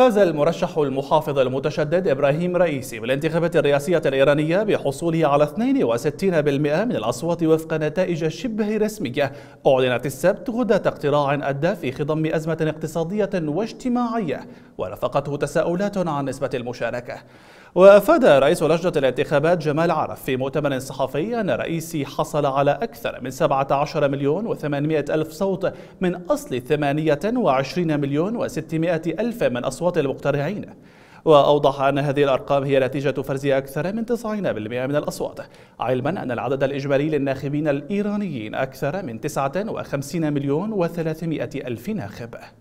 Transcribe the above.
فاز المرشح المحافظ المتشدد إبراهيم رئيسي بالانتخابات الرئاسية الإيرانية بحصوله على 62% من الأصوات وفق نتائج شبه رسمية أعلنت السبت غداة اقتراع أدى في خضم أزمة اقتصادية واجتماعية ورافقته تساؤلات عن نسبة المشاركة وأفاد رئيس لجنة الانتخابات جمال عرف في مؤتمر صحفي أن رئيسي حصل على أكثر من 17 مليون و800 ألف صوت من أصل 28 مليون و600 ألف من أصوات المقترعين وأوضح أن هذه الأرقام هي نتيجة فرز أكثر من 90% من الأصوات علما أن العدد الإجمالي للناخبين الإيرانيين أكثر من 59 مليون و300 ألف ناخب